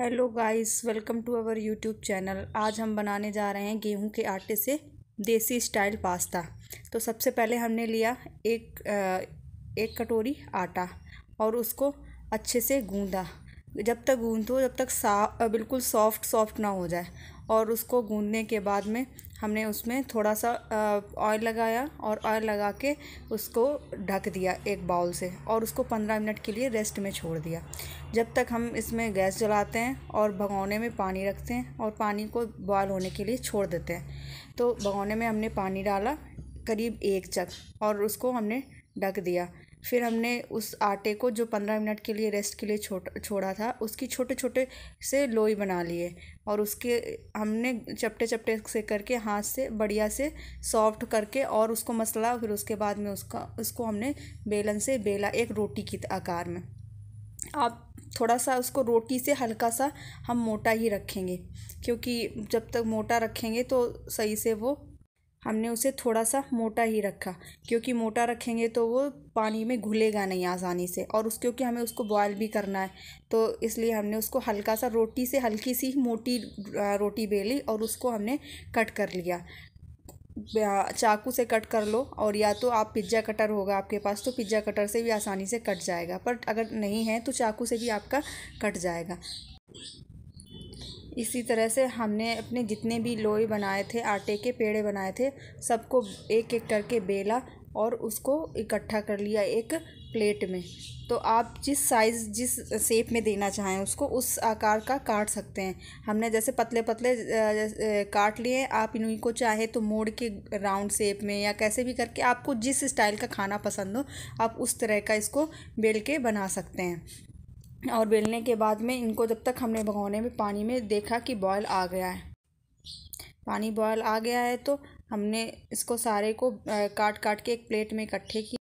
hello guys welcome to our YouTube channel आज हम बनाने जा रहे हैं गेहूं के आटे से देसी स्टाइल पास्ता तो सबसे पहले हमने लिया एक एक कटोरी आटा और उसको अच्छे से गूंदा जब तक गूंदो जब तक सा बिल्कुल सॉफ्ट सॉफ्ट ना हो जाए और उसको गूँधने के बाद में हमने उसमें थोड़ा सा ऑयल लगाया और ऑयल लगा के उसको ढक दिया एक बाउल से और उसको पंद्रह मिनट के लिए रेस्ट में छोड़ दिया जब तक हम इसमें गैस जलाते हैं और भगोने में पानी रखते हैं और पानी को बॉयल होने के लिए छोड़ देते हैं तो भगोने में हमने पानी डाला करीब एक चक और उसको हमने ढक दिया फिर हमने उस आटे को जो पंद्रह मिनट के लिए रेस्ट के लिए छोटा छोड़ा था उसकी छोटे छोटे से लोई बना लिए और उसके हमने चपटे चपटे से करके हाथ से बढ़िया से सॉफ्ट करके और उसको मसला फिर उसके बाद में उसका उसको हमने बेलन से बेला एक रोटी की आकार में आप थोड़ा सा उसको रोटी से हल्का सा हम मोटा ही रखेंगे क्योंकि जब तक मोटा रखेंगे तो सही से वो हमने उसे थोड़ा सा मोटा ही रखा क्योंकि मोटा रखेंगे तो वो पानी में घुलेगा नहीं आसानी से और उस क्योंकि हमें उसको बॉयल भी करना है तो इसलिए हमने उसको हल्का सा रोटी से हल्की सी मोटी रोटी बेली और उसको हमने कट कर लिया चाकू से कट कर लो और या तो आप पिज्ज़ा कटर होगा आपके पास तो पिज्ज़ा कटर से भी आसानी से कट जाएगा पर अगर नहीं है तो चाकू से भी आपका कट जाएगा इसी तरह से हमने अपने जितने भी लोहे बनाए थे आटे के पेड़े बनाए थे सबको एक एक करके बेला और उसको इकट्ठा कर लिया एक प्लेट में तो आप जिस साइज़ जिस शेप में देना चाहें उसको उस आकार का काट सकते हैं हमने जैसे पतले पतले काट लिए आप इन्हीं को चाहे तो मोड़ के राउंड शेप में या कैसे भी करके आपको जिस स्टाइल का खाना पसंद हो आप उस तरह का इसको बेल के बना सकते हैं और बेलने के बाद में इनको जब तक हमने भगोने में पानी में देखा कि बॉयल आ गया है पानी बॉयल आ गया है तो हमने इसको सारे को काट काट के एक प्लेट में इकट्ठे किए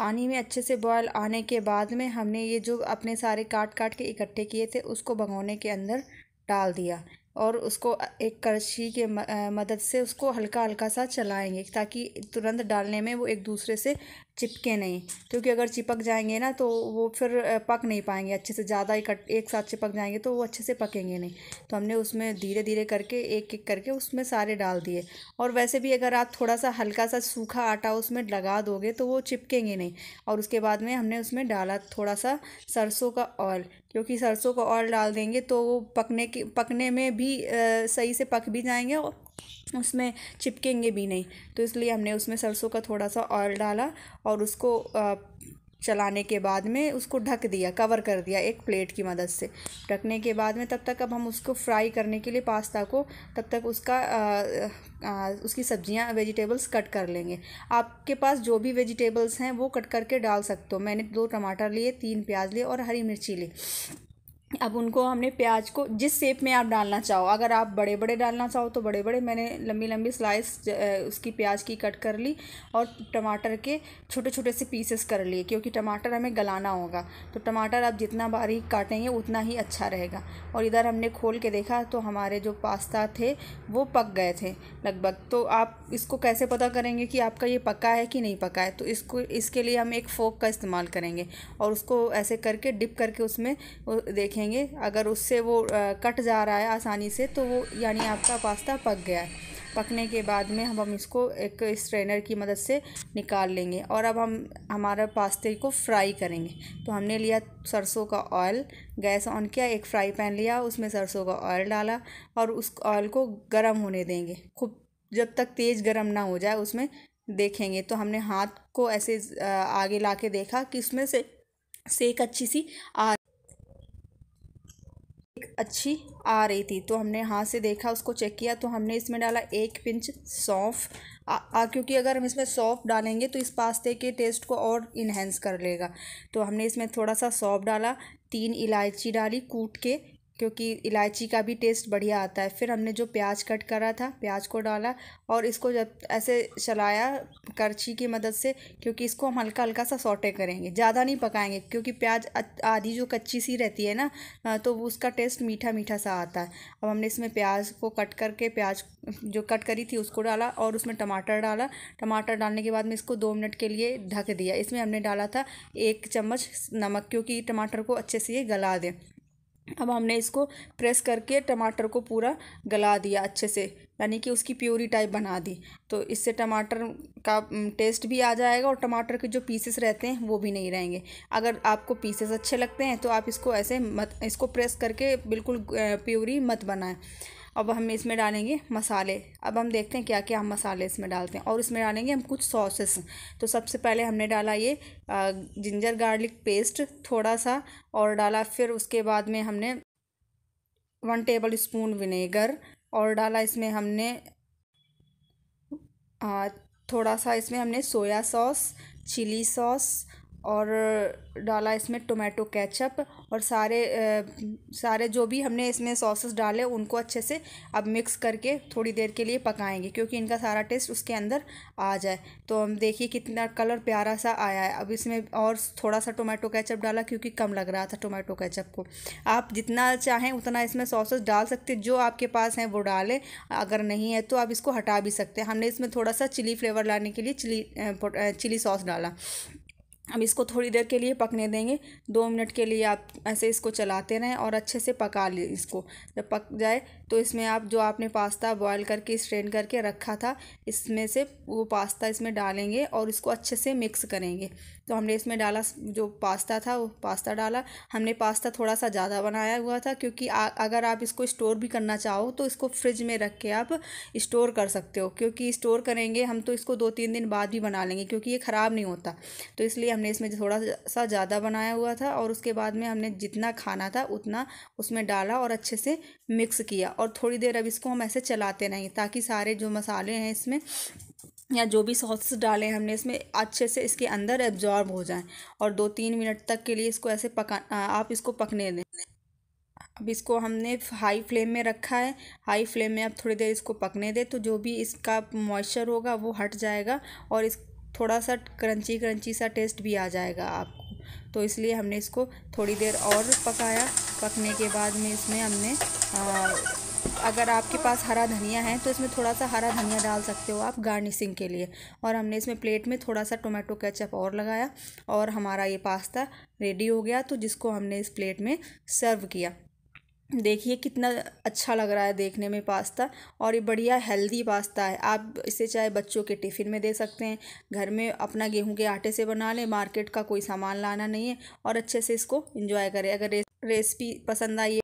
पानी में अच्छे से बॉयल आने के बाद में हमने ये जो अपने सारे काट काट के इकट्ठे किए थे उसको भगोने के अंदर डाल दिया और उसको एक करछी के मदद से उसको हल्का हल्का सा चलाएंगे ताकि तुरंत डालने में वो एक दूसरे से चिपके नहीं क्योंकि अगर चिपक जाएंगे ना तो वो फिर पक नहीं पाएंगे अच्छे से ज़्यादा कट एक साथ चिपक जाएंगे तो वो अच्छे से पकेंगे नहीं तो हमने उसमें धीरे धीरे करके एक एक करके उसमें सारे डाल दिए और वैसे भी अगर आप थोड़ा सा हल्का सा सूखा आटा उसमें लगा दोगे तो वो चिपकेंगे नहीं और उसके बाद में हमने उसमें डाला थोड़ा सा सरसों का ऑयल क्योंकि सरसों का ऑयल डाल देंगे तो वो पकने के पकने में भी आ, सही से पक भी जाएंगे और उसमें चिपकेंगे भी नहीं तो इसलिए हमने उसमें सरसों का थोड़ा सा ऑयल डाला और उसको चलाने के बाद में उसको ढक दिया कवर कर दिया एक प्लेट की मदद से ढकने के बाद में तब तक अब हम उसको फ्राई करने के लिए पास्ता को तब तक उसका आ, आ, उसकी सब्जियां वेजिटेबल्स कट कर लेंगे आपके पास जो भी वेजिटेबल्स हैं वो कट करके डाल सकते हो मैंने दो टमाटर लिए तीन प्याज लिए और हरी मिर्ची ली अब उनको हमने प्याज को जिस शेप में आप डालना चाहो अगर आप बड़े बड़े डालना चाहो तो बड़े बड़े मैंने लंबी लंबी स्लाइस उसकी प्याज की कट कर ली और टमाटर के छोटे छोटे से पीसेस कर लिए क्योंकि टमाटर हमें गलाना होगा तो टमाटर आप जितना बारीक काटेंगे उतना ही अच्छा रहेगा और इधर हमने खोल के देखा तो हमारे जो पास्ता थे वो पक गए थे लगभग तो आप इसको कैसे पता करेंगे कि आपका ये पका है कि नहीं पका है तो इसको इसके लिए हम एक फोक का इस्तेमाल करेंगे और उसको ऐसे करके डिप करके उसमें देखें देखेंगे अगर उससे वो कट जा रहा है आसानी से तो वो यानी आपका पास्ता पक गया है पकने के बाद में हम हम इसको एक स्ट्रेनर की मदद से निकाल लेंगे और अब हम हमारा पास्ते को फ्राई करेंगे तो हमने लिया सरसों का ऑयल गैस ऑन किया एक फ्राई पैन लिया उसमें सरसों का ऑयल डाला और उस ऑयल को गर्म होने देंगे खूब जब तक तेज़ गर्म ना हो जाए उसमें देखेंगे तो हमने हाथ को ऐसे आगे ला के देखा कि उसमें से सेक अच्छी सी आ अच्छी आ रही थी तो हमने हाथ से देखा उसको चेक किया तो हमने इसमें डाला एक पिंच सौंफ क्योंकि अगर हम इसमें सौंफ डालेंगे तो इस पास्ते के टेस्ट को और इन्हेंस कर लेगा तो हमने इसमें थोड़ा सा सौंफ डाला तीन इलायची डाली कूट के क्योंकि इलायची का भी टेस्ट बढ़िया आता है फिर हमने जो प्याज कट करा था प्याज को डाला और इसको जब ऐसे चलाया करछी की मदद से क्योंकि इसको हम हल्का हल्का सा सोटे करेंगे ज़्यादा नहीं पकाएंगे क्योंकि प्याज आधी जो कच्ची सी रहती है ना तो उसका टेस्ट मीठा मीठा सा आता है अब हमने इसमें प्याज को कट करके प्याज जो कट करी थी उसको डाला और उसमें टमाटर डाला टमाटर डालने के बाद में इसको दो मिनट के लिए ढक दिया इसमें हमने डाला था एक चम्मच नमक क्योंकि टमाटर को अच्छे से ये गला दें अब हमने इसको प्रेस करके टमाटर को पूरा गला दिया अच्छे से यानी कि उसकी प्योरी टाइप बना दी तो इससे टमाटर का टेस्ट भी आ जाएगा और टमाटर के जो पीसेस रहते हैं वो भी नहीं रहेंगे अगर आपको पीसेस अच्छे लगते हैं तो आप इसको ऐसे मत इसको प्रेस करके बिल्कुल प्योरी मत बनाएं अब हम इसमें डालेंगे मसाले अब हम देखते हैं क्या क्या हम मसाले इसमें डालते हैं और इसमें डालेंगे हम कुछ सॉसेस तो सबसे पहले हमने डाला ये जिंजर गार्लिक पेस्ट थोड़ा सा और डाला फिर उसके बाद में हमने वन टेबल स्पून विनेगर और डाला इसमें हमने थोड़ा सा इसमें हमने सोया सॉस चिली सॉस और डाला इसमें टोमेटो केचप और सारे आ, सारे जो भी हमने इसमें सॉसेस डाले उनको अच्छे से अब मिक्स करके थोड़ी देर के लिए पकाएंगे क्योंकि इनका सारा टेस्ट उसके अंदर आ जाए तो हम देखिए कितना कलर प्यारा सा आया है अब इसमें और थोड़ा सा टोमेटो केचप डाला क्योंकि कम लग रहा था टोमेटो केचप को आप जितना चाहें उतना इसमें सॉसेस डाल सकते जो आपके पास हैं वो डालें अगर नहीं है तो आप इसको हटा भी सकते हैं हमने इसमें थोड़ा सा चिली फ्लेवर लाने के लिए चिली चिली सॉस डाला हम इसको थोड़ी देर के लिए पकने देंगे दो मिनट के लिए आप ऐसे इसको चलाते रहें और अच्छे से पका लें इसको जब पक जाए तो इसमें आप जो आपने पास्ता बॉयल करके स्ट्रेन करके रखा था इसमें से वो पास्ता इसमें डालेंगे और इसको अच्छे से मिक्स करेंगे तो हमने इसमें डाला जो पास्ता था वो पास्ता डाला हमने पास्ता थोड़ा सा ज़्यादा बनाया हुआ था क्योंकि आ, अगर आप इसको स्टोर भी करना चाहो तो इसको फ्रिज में रख के आप स्टोर कर सकते हो क्योंकि स्टोर करेंगे हम तो इसको दो तीन दिन बाद भी बना लेंगे क्योंकि ये ख़राब नहीं होता तो इसलिए हमने इसमें थोड़ा सा ज़्यादा बनाया हुआ था और उसके बाद में हमने जितना खाना था उतना उसमें डाला और अच्छे से मिक्स किया और थोड़ी देर अब इसको हम ऐसे चलाते रहें ताकि सारे जो मसाले हैं इसमें या जो भी सॉसेस डाले हैं हमने इसमें अच्छे से इसके अंदर एब्जॉर्ब हो जाएं और दो तीन मिनट तक के लिए इसको ऐसे पका आप इसको पकने दें अब इसको हमने हाई फ्लेम में रखा है हाई फ्लेम में अब थोड़ी देर इसको पकने दें तो जो भी इसका मॉइस्चर होगा वो हट जाएगा और इस थोड़ा सा क्रंची क्रंची सा टेस्ट भी आ जाएगा आपको तो इसलिए हमने इसको थोड़ी देर और पकाया पकने के बाद में इसमें हमने आ, अगर आपके पास हरा धनिया है तो इसमें थोड़ा सा हरा धनिया डाल सकते हो आप गार्निशिंग के लिए और हमने इसमें प्लेट में थोड़ा सा टोमेटो केचप और लगाया और हमारा ये पास्ता रेडी हो गया तो जिसको हमने इस प्लेट में सर्व किया देखिए कितना अच्छा लग रहा है देखने में पास्ता और ये बढ़िया हेल्दी पास्ता है आप इसे चाहे बच्चों के टिफ़िन में दे सकते हैं घर में अपना गेहूं के आटे से बना लें मार्केट का कोई सामान लाना नहीं है और अच्छे से इसको इंजॉय करें अगर रेसिपी पसंद आई